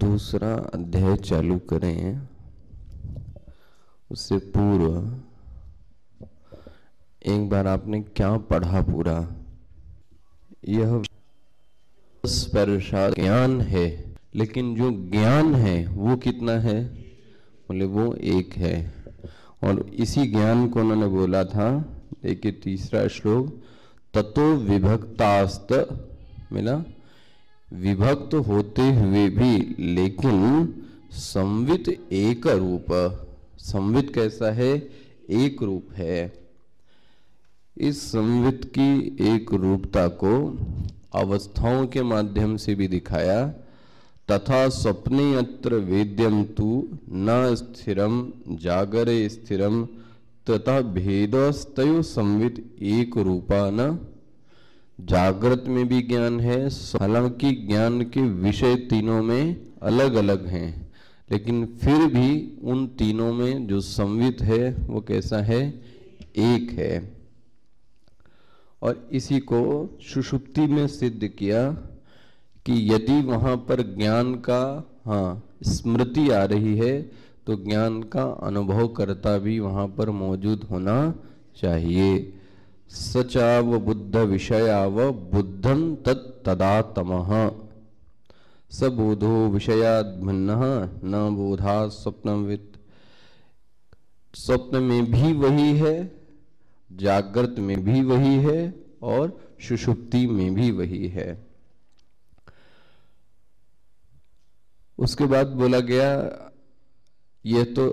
दूसरा अध्याय चालू करें उससे पूर्व एक बार आपने क्या पढ़ा पूरा यह ज्ञान है लेकिन जो ज्ञान है वो कितना है बोले वो एक है और इसी ज्ञान को उन्होंने बोला था देखिए तीसरा श्लोक तत्व विभक्तास्त मिला विभक्त होते हुए भी लेकिन संवित एक रूप संवित कैसा है एक रूप है इस संवित की एक रूपता को अवस्थाओं के माध्यम से भी दिखाया तथा स्वप्ने अत्र वेद्यम तु न स्थिरम जागरे स्थिरम तथा भेदस्तु संवित एक रूपा न जागृत में भी ज्ञान है हालांकि ज्ञान के विषय तीनों में अलग अलग हैं लेकिन फिर भी उन तीनों में जो संवित है वो कैसा है एक है और इसी को सुषुप्ति में सिद्ध किया कि यदि वहाँ पर ज्ञान का हाँ स्मृति आ रही है तो ज्ञान का अनुभव करता भी वहाँ पर मौजूद होना चाहिए सचाव बुद्ध विषयाव बुद्धं तत् तदात्मः स बोधो विषयाद्भिन्न न बोधा स्वप्नवित स्वप्न में भी वही है जागृत में भी वही है और सुषुप्ति में भी वही है उसके बाद बोला गया यह तो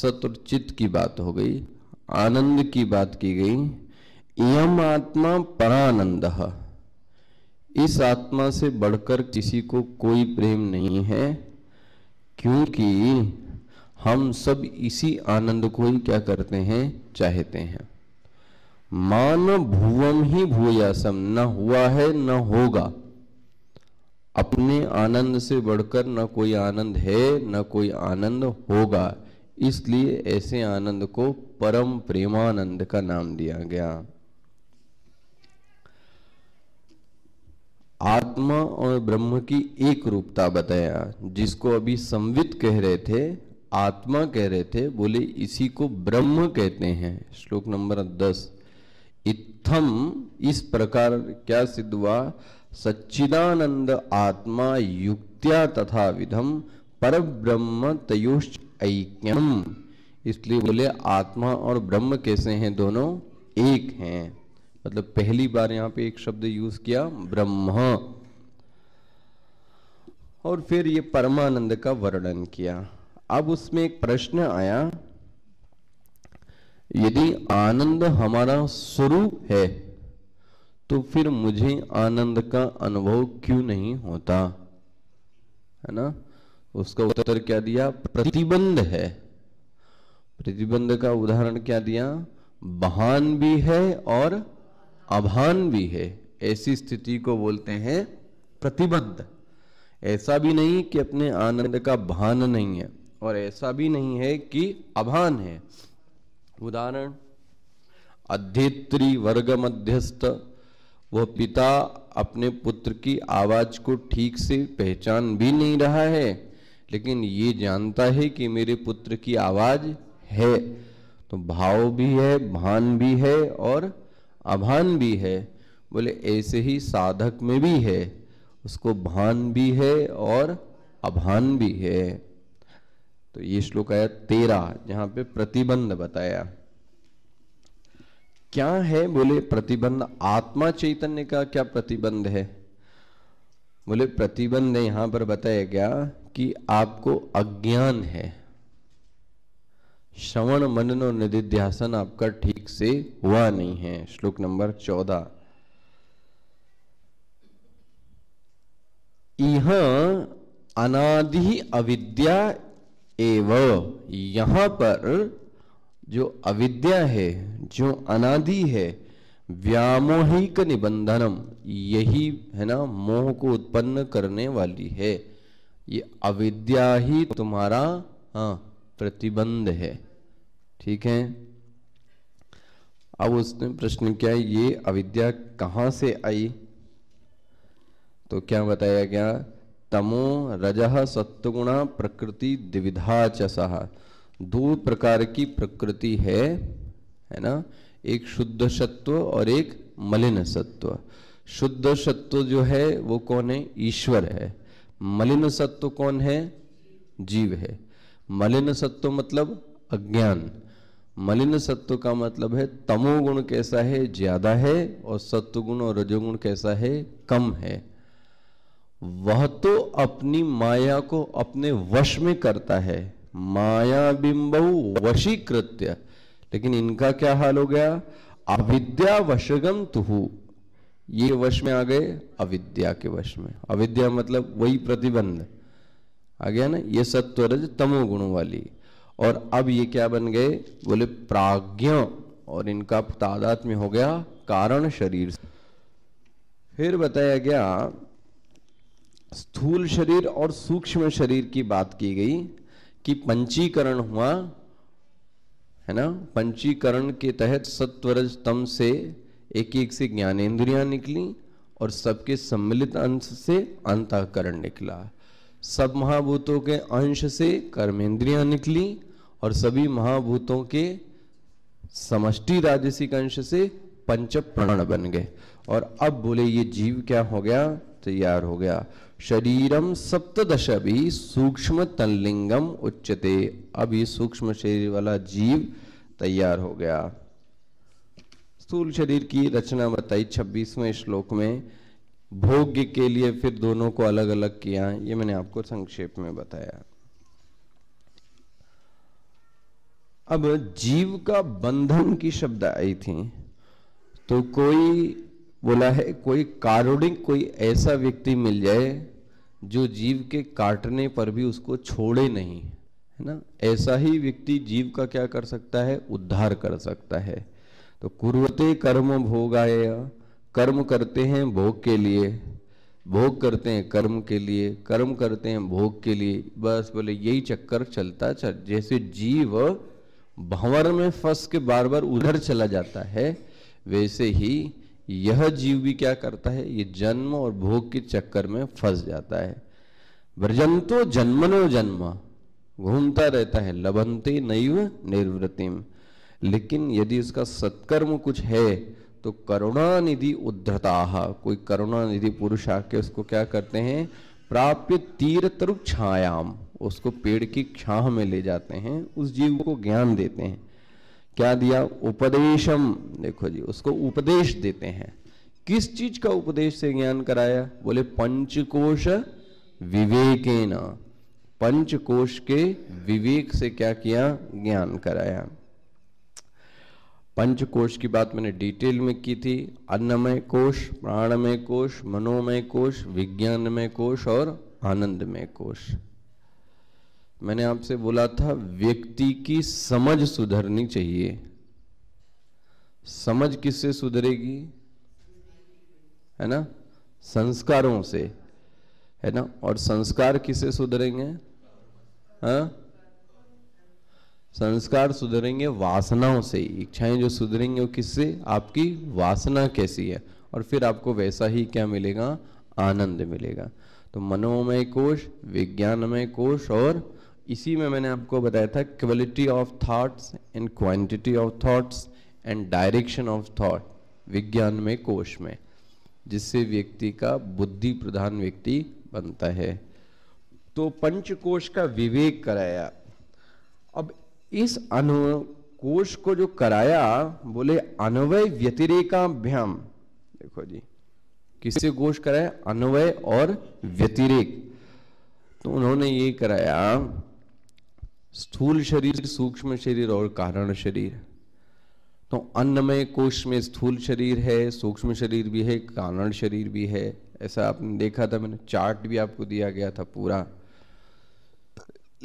सत्र चित्त की बात हो गई आनंद की बात की गई यम आत्मा परानंद इस आत्मा से बढ़कर किसी को कोई प्रेम नहीं है क्योंकि हम सब इसी आनंद को ही क्या करते हैं चाहते हैं मान भुवम ही भूयासम न हुआ है न होगा अपने आनंद से बढ़कर न कोई आनंद है न कोई आनंद होगा इसलिए ऐसे आनंद को परम प्रेमानंद का नाम दिया गया आत्मा और ब्रह्म की एक रूपता बताया जिसको अभी संवित कह रहे थे आत्मा कह रहे थे बोले इसी को ब्रह्म कहते हैं श्लोक नंबर दस इत्थम इस प्रकार क्या सिद्ध हुआ सच्चिदानंद आत्मा युक्त्या तथा विधम पर ब्रह्म तयोश्च ऐक्यम इसलिए बोले आत्मा और ब्रह्म कैसे हैं दोनों एक हैं मतलब पहली बार यहां पे एक शब्द यूज किया ब्रह्मा और फिर ये परमानंद का वर्णन किया अब उसमें एक प्रश्न आया यदि आनंद हमारा स्वरूप है तो फिर मुझे आनंद का अनुभव क्यों नहीं होता है ना उसका उत्तर क्या दिया प्रतिबंध है प्रतिबंध का उदाहरण क्या दिया बहान भी है और अभान भी है ऐसी स्थिति को बोलते हैं प्रतिबद्ध ऐसा भी नहीं कि अपने आनंद का भान नहीं है और ऐसा भी नहीं है कि अभान है उदाहरण अध्येत्री वर्ग मध्यस्थ वह पिता अपने पुत्र की आवाज को ठीक से पहचान भी नहीं रहा है लेकिन ये जानता है कि मेरे पुत्र की आवाज है तो भाव भी है भान भी है और अभान भी है बोले ऐसे ही साधक में भी है उसको भान भी है और अभान भी है तो ये श्लोक आया तेरा जहां पे प्रतिबंध बताया क्या है बोले प्रतिबंध आत्मा चैतन्य का क्या प्रतिबंध है बोले प्रतिबंध यहां पर बताया गया कि आपको अज्ञान है श्रवण मनन और निधिध्यासन आपका ठीक से हुआ नहीं है श्लोक नंबर चौदह यह अनादि अविद्या एव यहां पर जो अविद्या है जो अनादि है व्यामोहिक निबंधनम यही है ना मोह को उत्पन्न करने वाली है ये अविद्या ही तुम्हारा हाँ प्रतिबंध है ठीक है अब उसने प्रश्न किया ये अविद्या कहाँ से आई तो क्या बताया गया तमो रज सत्वगुणा प्रकृति द्विधा चाह दो प्रकार की प्रकृति है है ना एक शुद्ध सत्व और एक मलिन सत्व शुद्ध सत्व जो है वो कौन है ईश्वर है मलिन सत्व कौन है जीव है मलिन सत्व मतलब अज्ञान मलिन सत्व का मतलब है तमोगुण कैसा है ज्यादा है और सत्वगुण और रजोगुण कैसा है कम है वह तो अपनी माया को अपने वश में करता है माया बिंब वशीकृत्य लेकिन इनका क्या हाल हो गया अविद्या वशगम तुहु ये वश में आ गए अविद्या के वश में अविद्या मतलब वही प्रतिबंध आ गया ना ये सत्वरज तमोगुण वाली और अब ये क्या बन गए बोले प्राज्ञ और इनका तादात में हो गया कारण शरीर फिर बताया गया स्थूल शरीर और सूक्ष्म शरीर की बात की गई कि पंचीकरण हुआ है ना पंचीकरण के तहत सत्वरज तम से एक एक से ज्ञानेन्द्रियां निकली और सबके सम्मिलित अंश से अंतकरण निकला सब महाभूतों के अंश से कर्मेंद्रियां निकली और सभी महाभूतों के समष्टि राजसिक अंश से पंच प्रण बन गए और अब बोले ये जीव क्या हो गया तैयार हो गया शरीरम सप्तश भी सूक्ष्म तनलिंगम उच्चते अब ये सूक्ष्म शरीर वाला जीव तैयार हो गया स्थूल शरीर की रचना बताई छब्बीसवें श्लोक में भोग्य के लिए फिर दोनों को अलग अलग किया ये मैंने आपको संक्षेप में बताया अब जीव का बंधन की शब्द आई थी तो कोई बोला है कोई कारुणिक कोई ऐसा व्यक्ति मिल जाए जो जीव के काटने पर भी उसको छोड़े नहीं है ना ऐसा ही व्यक्ति जीव का क्या कर सकता है उद्धार कर सकता है तो कुरते कर्म भोगाय कर्म करते हैं भोग के लिए भोग करते हैं कर्म के लिए कर्म करते हैं भोग के लिए बस बोले यही चक्कर चलता चल जैसे जीव भंवर में फंस के बार बार उधर चला जाता है वैसे ही यह जीव भी क्या करता है ये जन्म और भोग के चक्कर में फंस जाता है ब्रजंतो जन्मनो जन्म घूमता रहता है लभनते नैव निर्वृतिम लेकिन यदि उसका सत्कर्म कुछ है तो करुणानिधि उद्धता कोई करुणानिधि पुरुष आके उसको क्या करते हैं प्राप्य तीर तरु छायाम उसको पेड़ की छाह में ले जाते हैं उस जीव को ज्ञान देते हैं क्या दिया उपदेशम देखो जी उसको उपदेश देते हैं किस चीज का उपदेश से ज्ञान कराया बोले पंचकोश विवेके न पंचकोश के विवेक से क्या किया ज्ञान कराया पंचकोश की बात मैंने डिटेल में की थी अन्नमय कोश प्राणमय कोश मनोमय कोश विज्ञानमय कोश और आनंदमय कोश मैंने आपसे बोला था व्यक्ति की समझ सुधरनी चाहिए समझ किससे सुधरेगी है ना संस्कारों से है ना और संस्कार किससे सुधरेंगे हाँ संस्कार सुधरेंगे वासनाओं से इच्छाएं जो सुधरेंगे वो किससे आपकी वासना कैसी है और फिर आपको वैसा ही क्या मिलेगा आनंद मिलेगा तो मनोमय कोश विज्ञानमय कोश और इसी में मैंने आपको बताया था quality of thoughts and quantity of thoughts and direction of thought विज्ञान में कोश में जिससे व्यक्ति का बुद्धि प्रधान व्यक्ति बनता है तो पंचकोश का विवेक कराया अब इस अनु कोश को जो कराया बोले अनवय व्यतिरेकाभ्याम देखो जी किससे कोश कराया अनवय और व्यतिरेक तो उन्होंने ये कराया स्थूल शरीर सूक्ष्म शरीर और कारण शरीर तो अन्नमय कोश में स्थूल शरीर है सूक्ष्म शरीर भी है कारण शरीर भी है ऐसा आपने देखा था मैंने चार्ट भी आपको दिया गया था पूरा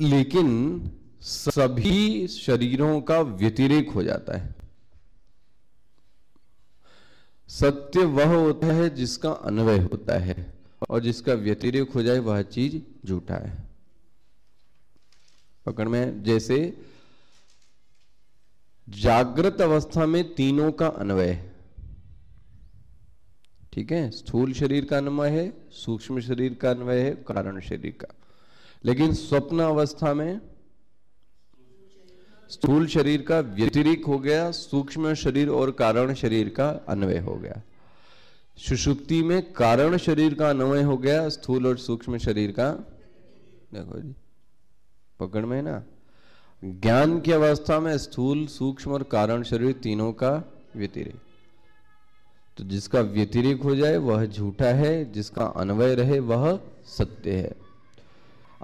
लेकिन सभी शरीरों का व्यतिरेक हो जाता है सत्य वह होता है जिसका अन्वय होता है और जिसका व्यतिरेक हो जाए वह चीज झूठा है पकड़ में जैसे जागृत अवस्था में तीनों का अन्वय ठीक है स्थूल शरीर का अन्वय है सूक्ष्म शरीर का अन्वय है कारण शरीर का लेकिन स्वप्न अवस्था में स्थूल शरीर का व्यतिरिक हो गया सूक्ष्म शरीर और कारण शरीर का अन्वय हो गया सुषुप्ति में कारण शरीर का अन्वय हो गया स्थूल और सूक्ष्म शरीर का देखो जी पकड़ में ना ज्ञान की अवस्था में स्थूल सूक्ष्म और कारण शरीर तीनों का व्यतिरिक तो जिसका व्यतिरिक हो जाए वह झूठा है जिसका अन्वय रहे वह सत्य है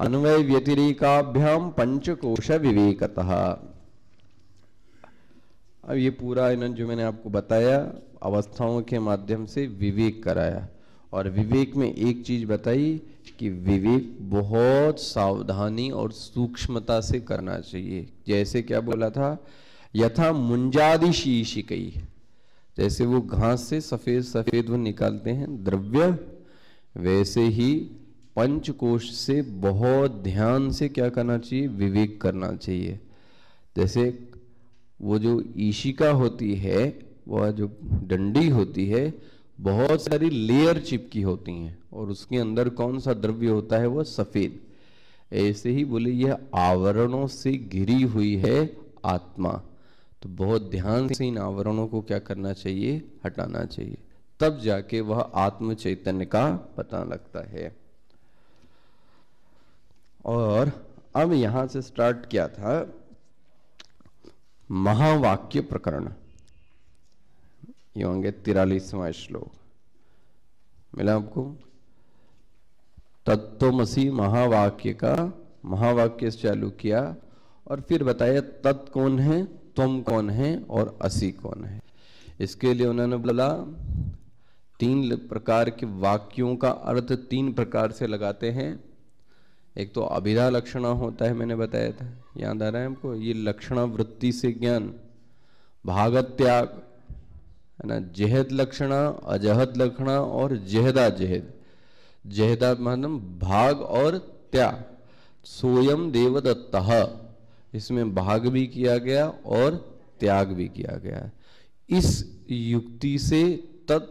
अन्वय व्यतिरिकाभ्याम पंचकोश विवेकतः अब ये पूरा इन्होंने जो मैंने आपको बताया अवस्थाओं के माध्यम से विवेक कराया और विवेक में एक चीज बताई कि विवेक बहुत सावधानी और सूक्ष्मता से करना चाहिए जैसे क्या बोला था यथा मुंजादि कही जैसे वो घास से सफेद सफेद वो निकालते हैं द्रव्य वैसे ही पंचकोश से बहुत ध्यान से क्या करना चाहिए विवेक करना चाहिए जैसे वो जो ईशिका होती है वह जो डंडी होती है बहुत सारी लेयर चिपकी होती हैं और उसके अंदर कौन सा द्रव्य होता है वह सफेद ऐसे ही बोले यह आवरणों से घिरी हुई है आत्मा तो बहुत ध्यान से इन आवरणों को क्या करना चाहिए हटाना चाहिए तब जाके वह आत्म चैतन्य का पता लगता है और अब यहां से स्टार्ट किया था महावाक्य प्रकरण ये होंगे तिरालीसवां श्लोक मिला आपको तत्वमसी महावाक्य का महावाक्य से चालू किया और फिर बताया तत् कौन है तुम कौन है और असी कौन है इसके लिए उन्होंने बोला तीन प्रकार के वाक्यों का अर्थ तीन प्रकार से लगाते हैं एक तो अभिधा लक्षणा होता है मैंने बताया था याद आ रहा है हमको ये लक्षणा वृत्ति से ज्ञान भागत्याग है ना जहद लक्षणा अजहद लक्षणा और जहदा जहद जहदा मानम भाग और त्या सोयम देवदत्त इसमें भाग भी किया गया और त्याग भी किया गया इस युक्ति से तत्व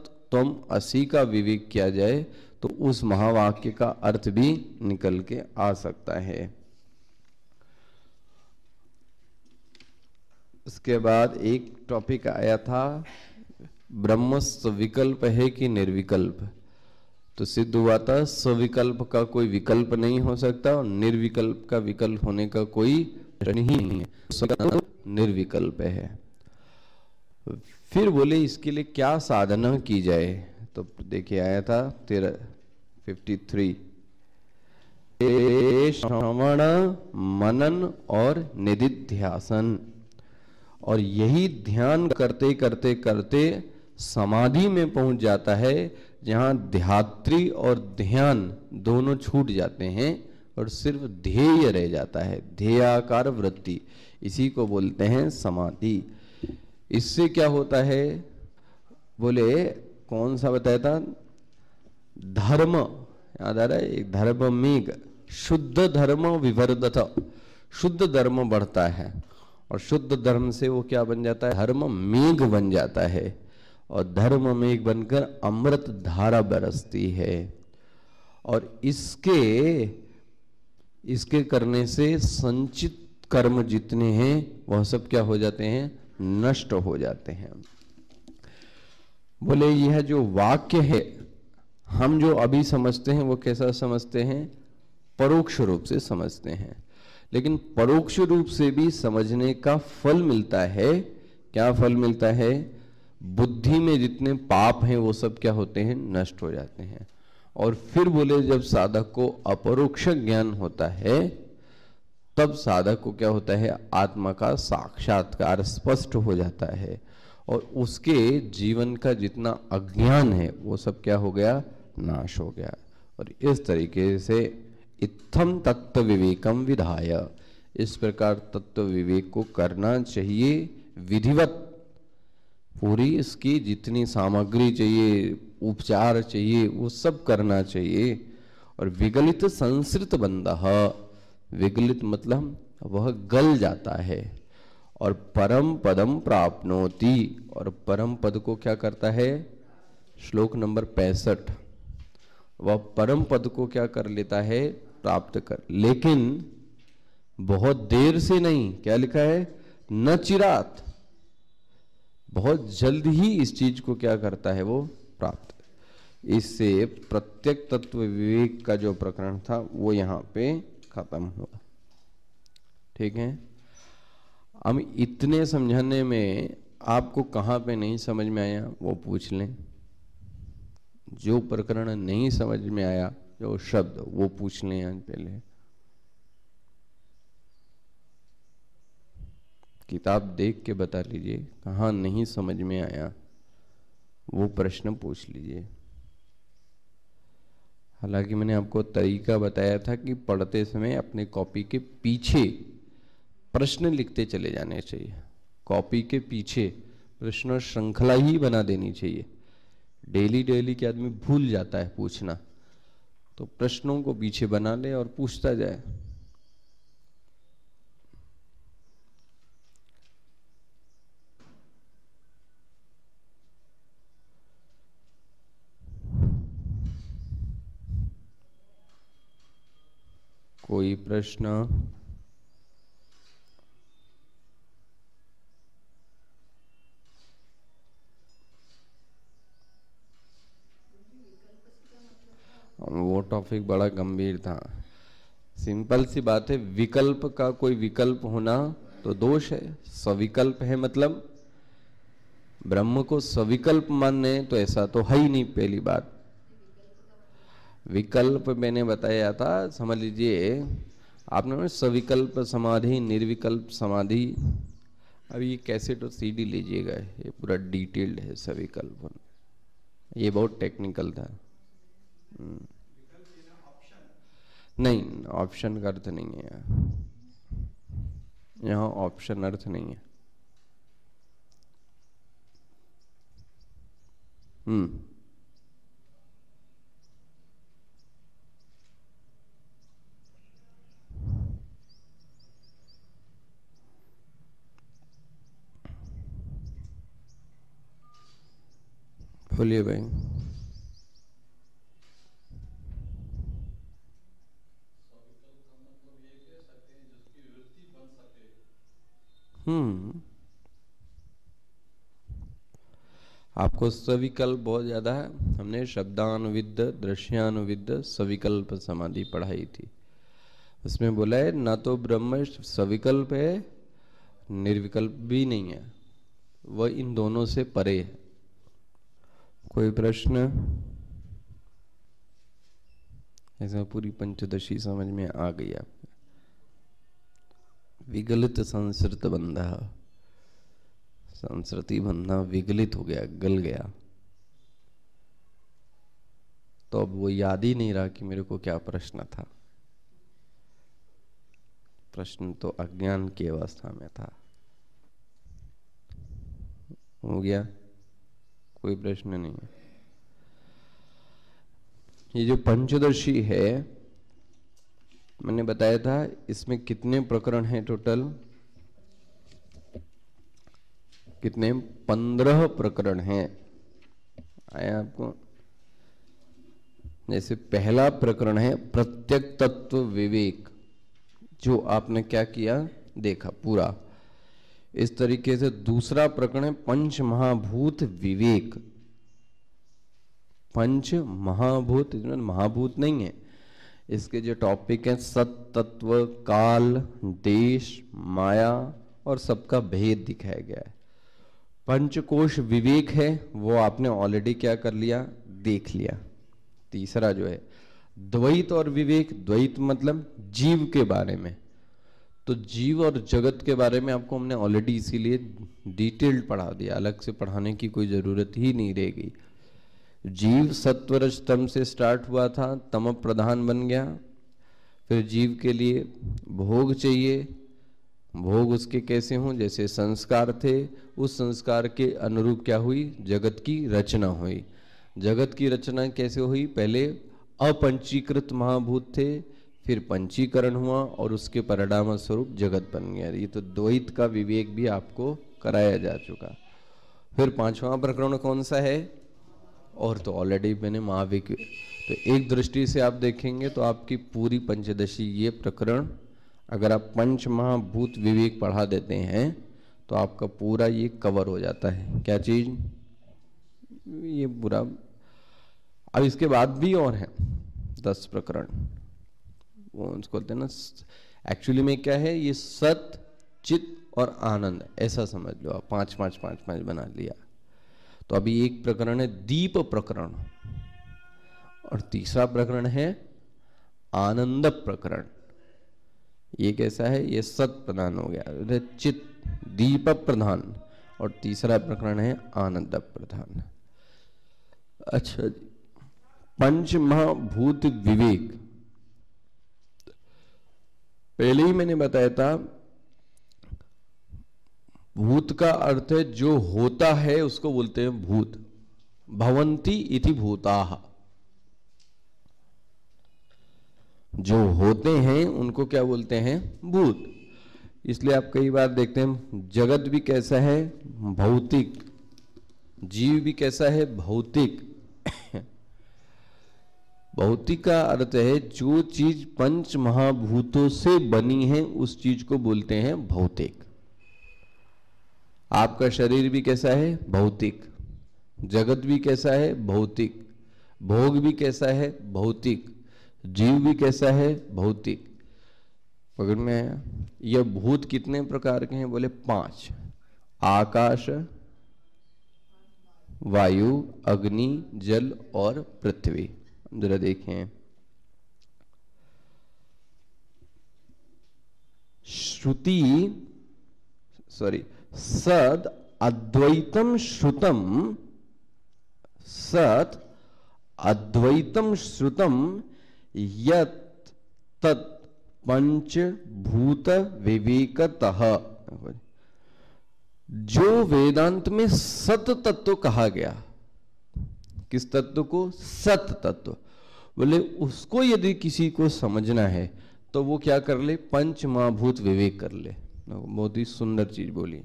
असी का विवेक किया जाए तो उस महावाक्य का अर्थ भी निकल के आ सकता है उसके बाद एक टॉपिक आया था ब्रह्म स्विकल्प है कि निर्विकल्प तो सिद्ध हुआ था स्विकल्प का कोई विकल्प नहीं हो सकता और निर्विकल्प का विकल्प होने का कोई ही नहीं है निर्विकल्प है फिर बोले इसके लिए क्या साधना की जाए तो देखिए आया था तेरह फिफ्टी थ्री श्रवण मनन और निधि निधिध्यासन और यही ध्यान करते करते करते समाधि में पहुंच जाता है जहां ध्यात्री और ध्यान दोनों छूट जाते हैं और सिर्फ ध्येय रह जाता है ध्येयाकार वृत्ति इसी को बोलते हैं समाधि इससे क्या होता है बोले कौन सा बताया था धर्म याद आ रहा है धर्म मेघ शुद्ध धर्म विवर्धत शुद्ध धर्म बढ़ता है और शुद्ध धर्म से वो क्या बन जाता है धर्म मेघ बन जाता है और धर्म में बनकर अमृत धारा बरसती है और इसके इसके करने से संचित कर्म जितने हैं वह सब क्या हो जाते हैं नष्ट हो जाते हैं बोले यह जो वाक्य है हम जो अभी समझते हैं वो कैसा समझते हैं परोक्ष रूप से समझते हैं लेकिन परोक्ष रूप से भी समझने का फल मिलता है क्या फल मिलता है बुद्धि में जितने पाप हैं वो सब क्या होते हैं नष्ट हो जाते हैं और फिर बोले जब साधक को अपरोक्ष ज्ञान होता है तब साधक को क्या होता है आत्मा का साक्षात्कार स्पष्ट हो जाता है और उसके जीवन का जितना अज्ञान है वो सब क्या हो गया नाश हो गया और इस तरीके से इत्थम तत्व विवेकम विधाय इस प्रकार तत्व विवेक को करना चाहिए विधिवत पूरी इसकी जितनी सामग्री चाहिए उपचार चाहिए वो सब करना चाहिए और विगलित संस्कृत बंदा विगलित मतलब वह गल जाता है और परम पदम प्राप्नोति और परम पद को क्या करता है श्लोक नंबर पैंसठ वह परम पद को क्या कर लेता है प्राप्त कर लेकिन बहुत देर से नहीं क्या लिखा है न चिरात बहुत जल्द ही इस चीज को क्या करता है वो प्राप्त इससे प्रत्येक तत्व विवेक का जो प्रकरण था वो यहाँ पे खत्म हुआ ठीक है हम इतने समझाने में आपको कहां पे नहीं समझ में आया वो पूछ लें जो प्रकरण नहीं समझ में आया जो शब्द वो पूछ लें पहले किताब देख के बता लीजिए कहाँ नहीं समझ में आया वो प्रश्न पूछ लीजिए हालांकि मैंने आपको तरीका बताया था कि पढ़ते समय अपने कॉपी के पीछे प्रश्न लिखते चले जाने चाहिए कॉपी के पीछे प्रश्न श्रृंखला ही बना देनी चाहिए डेली डेली के आदमी भूल जाता है पूछना तो प्रश्नों को पीछे बना ले और पूछता जाए कोई प्रश्न वो टॉपिक बड़ा गंभीर था सिंपल सी बात है विकल्प का कोई विकल्प होना तो दोष है सविकल्प है मतलब ब्रह्म को सविकल्प मानने तो ऐसा तो है ही नहीं पहली बात विकल्प मैंने बताया था समझ लीजिए आपने सविकल्प समाधि निर्विकल्प समाधि अब ये कैसेट और तो सीडी लीजिएगा ये पूरा डिटेल्ड है सविकल्प ये बहुत टेक्निकल था हम्म। नहीं ऑप्शन का अर्थ नहीं है यार यहाँ ऑप्शन अर्थ नहीं है हम्म बोलिए भाई हम्म आपको सविकल्प बहुत ज़्यादा है हमने शब्दानुविद दृश्यानुविद सविकल्प समाधि पढ़ाई थी उसमें बोला है ना तो ब्रह्म सविकल्प है निर्विकल्प भी नहीं है वह इन दोनों से परे है कोई प्रश्न ऐसा पूरी पंचदशी समझ में आ गई आपको विगलित संस्कृत बंधा संस्कृति बंधा विगलित हो गया गल गया तो अब वो याद ही नहीं रहा कि मेरे को क्या प्रश्न था प्रश्न तो अज्ञान की अवस्था में था हो गया कोई प्रश्न नहीं है ये जो पंचदशी है मैंने बताया था इसमें कितने प्रकरण हैं टोटल कितने पंद्रह प्रकरण हैं आया आपको जैसे पहला प्रकरण है प्रत्यक तत्व विवेक जो आपने क्या किया देखा पूरा इस तरीके से दूसरा प्रकरण है पंच महाभूत विवेक पंच महाभूत इसमें महाभूत नहीं है इसके जो टॉपिक हैं सत तत्व काल देश माया और सबका भेद दिखाया गया है पंचकोश विवेक है वो आपने ऑलरेडी क्या कर लिया देख लिया तीसरा जो है द्वैत और विवेक द्वैत मतलब जीव के बारे में तो जीव और जगत के बारे में आपको हमने ऑलरेडी इसीलिए डिटेल्ड पढ़ा दिया अलग से पढ़ाने की कोई ज़रूरत ही नहीं रहेगी जीव सत्वरज तम से स्टार्ट हुआ था तम प्रधान बन गया फिर जीव के लिए भोग चाहिए भोग उसके कैसे हों जैसे संस्कार थे उस संस्कार के अनुरूप क्या हुई जगत की रचना हुई जगत की रचना कैसे हुई पहले अपंचीकृत महाभूत थे फिर पंचीकरण हुआ और उसके परिणाम स्वरूप जगत बन गया ये तो द्वैत का विवेक भी आपको कराया जा चुका फिर पांचवा प्रकरण कौन सा है और तो ऑलरेडी मैंने महाविक तो एक दृष्टि से आप देखेंगे तो आपकी पूरी पंचदशी ये प्रकरण अगर आप पंच महाभूत विवेक पढ़ा देते हैं तो आपका पूरा ये कवर हो जाता है क्या चीज ये पूरा अब इसके बाद भी और है दस प्रकरण उसको बोलते हैं ना एक्चुअली में क्या है ये सत चित और आनंद ऐसा समझ लो आप पांच पांच पांच पांच बना लिया तो अभी एक प्रकरण है दीप प्रकरण और तीसरा प्रकरण है आनंद प्रकरण ये कैसा है ये सत प्रधान हो गया चित दीप प्रधान और तीसरा प्रकरण है आनंद प्रधान अच्छा जी पंच महाभूत विवेक पहले ही मैंने बताया था भूत का अर्थ है जो होता है उसको बोलते हैं भूत भवंती इति भूता जो होते हैं उनको क्या बोलते हैं भूत इसलिए आप कई बार देखते हैं जगत भी कैसा है भौतिक जीव भी कैसा है भौतिक भौतिक का अर्थ है जो चीज पंच महाभूतों से बनी है उस चीज को बोलते हैं भौतिक आपका शरीर भी कैसा है भौतिक जगत भी कैसा है भौतिक भोग भी कैसा है भौतिक जीव भी कैसा है भौतिक अगर मैं यह भूत कितने प्रकार के हैं बोले पांच आकाश वायु अग्नि जल और पृथ्वी ज़रा देखें श्रुति सॉरी सद अद्वैतम श्रुतम सत अद्वैतम श्रुतम यत तत् पंचभूत जो वेदांत में सत तत्व कहा गया किस तत्व को सत तत्व बोले उसको यदि किसी को समझना है तो वो क्या कर ले पंच महाभूत विवेक कर ले बहुत ही सुंदर चीज बोली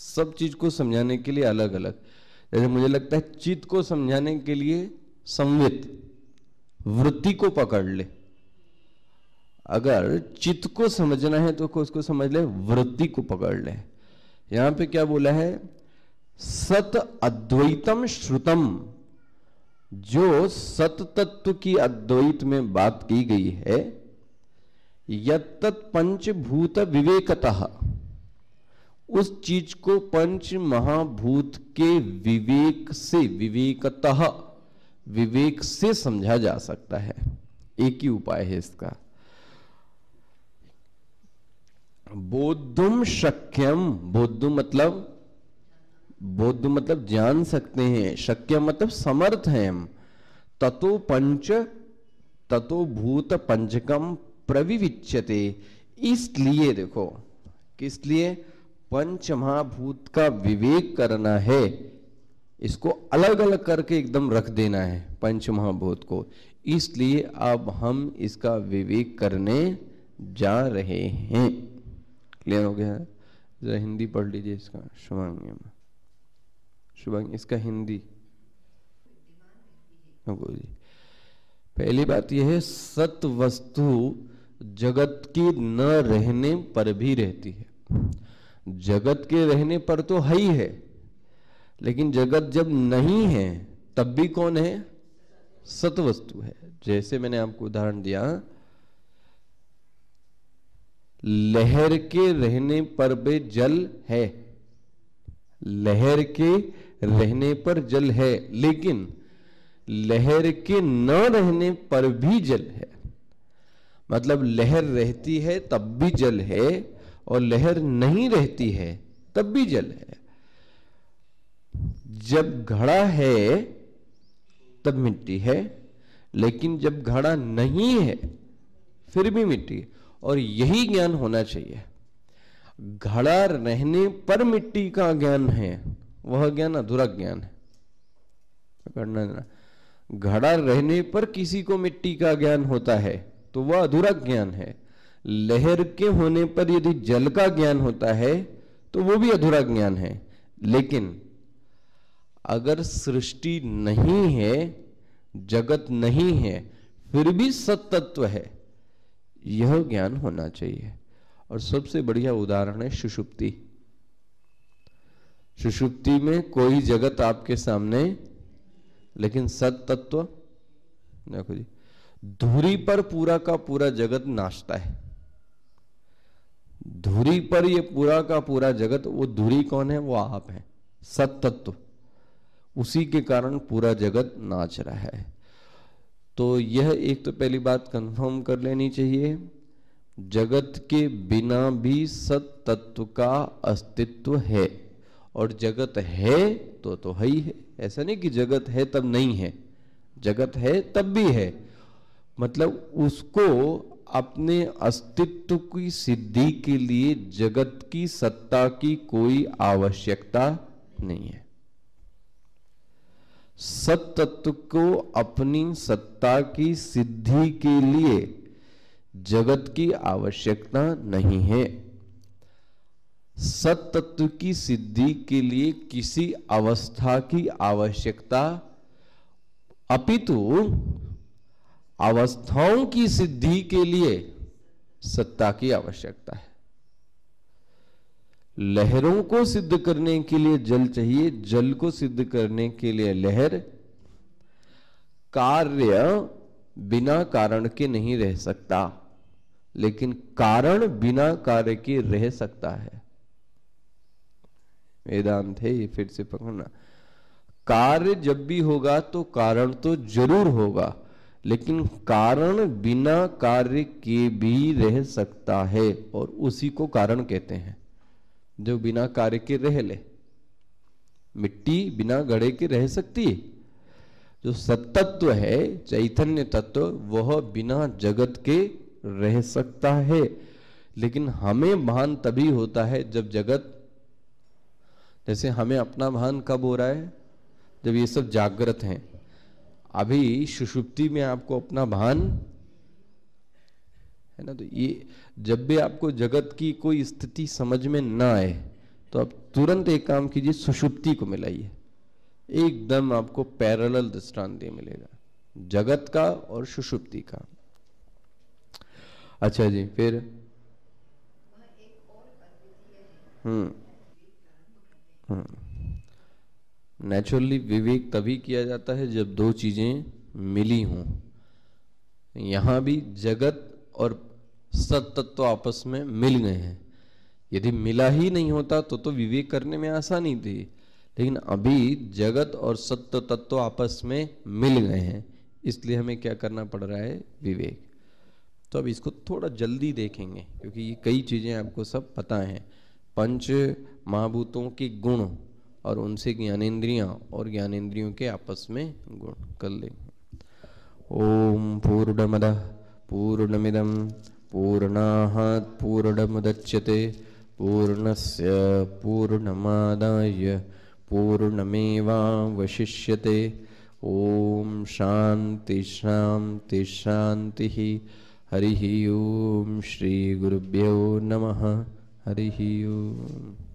सब चीज को समझाने के लिए अलग अलग जैसे मुझे लगता है चित्त को समझाने के लिए संवित वृत्ति को पकड़ ले अगर चित्त को समझना है तो उसको समझ ले वृत्ति को पकड़ ले यहां पे क्या बोला है सत अद्वैतम श्रुतम जो तत्व की अद्वैत में बात की गई है यत पंचभूत विवेकतः उस चीज को पंच महाभूत के विवेक से विवेकतः विवेक से समझा जा सकता है एक ही उपाय है इसका बोधुम शक्यम बोधुम मतलब बोध मतलब जान सकते हैं शक्य मतलब समर्थ है हम ततो पंच ततो भूत पंचकम प्रविविच्यते इसलिए देखो किस लिए पंच महाभूत का विवेक करना है इसको अलग अलग करके एकदम रख देना है पंच महाभूत को इसलिए अब हम इसका विवेक करने जा रहे हैं क्लियर हो गया जरा हिंदी पढ़ लीजिए इसका शुभांग शुभंग इसका हिंदी जी पहली बात यह है सत वस्तु जगत की न रहने पर भी रहती है जगत के रहने पर तो है ही है लेकिन जगत जब नहीं है तब भी कौन है सत वस्तु है जैसे मैंने आपको उदाहरण दिया लहर के रहने पर भी जल है लहर के रहने पर जल है लेकिन लहर के न रहने पर भी जल है मतलब लहर रहती है तब भी जल है और लहर नहीं रहती है तब भी जल है जब घड़ा है तब मिट्टी है लेकिन जब घड़ा नहीं है फिर भी मिट्टी और यही ज्ञान होना चाहिए घड़ा रहने पर मिट्टी का ज्ञान है वह ज्ञान अधूरा ज्ञान है घड़ा रहने पर किसी को मिट्टी का ज्ञान होता है तो वह अधूरा ज्ञान है लहर के होने पर यदि जल का ज्ञान होता है तो वो भी अधूरा ज्ञान है लेकिन अगर सृष्टि नहीं है जगत नहीं है फिर भी सतत्व है यह ज्ञान होना चाहिए और सबसे बढ़िया उदाहरण है सुषुप्ति सुषुप्ति में कोई जगत आपके सामने लेकिन सत तत्व देखो जी धूरी पर पूरा का पूरा जगत नाचता है धूरी पर ये पूरा का पूरा जगत वो धूरी कौन है वो आप हैं सत तत्व उसी के कारण पूरा जगत नाच रहा है तो यह एक तो पहली बात कंफर्म कर लेनी चाहिए जगत के बिना भी सत तत्व का अस्तित्व है और जगत है तो तो है ही है ऐसा नहीं कि जगत है तब नहीं है जगत है तब भी है मतलब उसको अपने अस्तित्व की सिद्धि के लिए जगत की सत्ता की कोई आवश्यकता नहीं है सत्तत्व तत्व को अपनी सत्ता की सिद्धि के लिए जगत की आवश्यकता नहीं है सत तत्व की सिद्धि के लिए किसी अवस्था की आवश्यकता अपितु अवस्थाओं की सिद्धि के लिए सत्ता की आवश्यकता है लहरों को सिद्ध करने के लिए जल चाहिए जल को सिद्ध करने के लिए लहर कार्य बिना कारण के नहीं रह सकता लेकिन कारण बिना कार्य के रह सकता है वेदांत है ये फिर से पकड़ना कार्य जब भी होगा तो कारण तो जरूर होगा लेकिन कारण बिना कार्य के भी रह सकता है और उसी को कारण कहते हैं जो बिना कार्य के रह ले मिट्टी बिना गड़े के रह सकती है जो सतत्व है चैतन्य तत्व वह बिना जगत के रह सकता है लेकिन हमें महान तभी होता है जब जगत जैसे हमें अपना भान कब हो रहा है जब ये सब जागृत हैं अभी सुषुप्ति में आपको अपना भान है ना तो ये जब भी आपको जगत की कोई स्थिति समझ में ना आए तो आप तुरंत एक काम कीजिए सुषुप्ति को मिलाइए एकदम आपको पैरेलल दे मिलेगा जगत का और सुषुप्ति का अच्छा जी फिर हम्म नेचुरली हाँ। विवेक तभी किया जाता है जब दो चीज़ें मिली हों यहां भी जगत और सत आपस में मिल गए हैं यदि मिला ही नहीं होता तो तो विवेक करने में आसानी थी लेकिन अभी जगत और सत्य तत्व आपस में मिल गए हैं इसलिए हमें क्या करना पड़ रहा है विवेक तो अब इसको थोड़ा जल्दी देखेंगे क्योंकि ये कई चीज़ें आपको सब पता हैं पंच महाभूतों के गुण और उनसे ज्ञानेन्द्रियां और ज्ञानेन्द्रियों के आपस में गुण कर लेंगे ओम पूर्णमद पूर्णमिदम पूर्णाहात पूर्णमुदच्यते पूर्णस्य पूर्णमादाय ओम शांति शांति शांति हरि ओम श्री गुरुभ्यो नमः हरि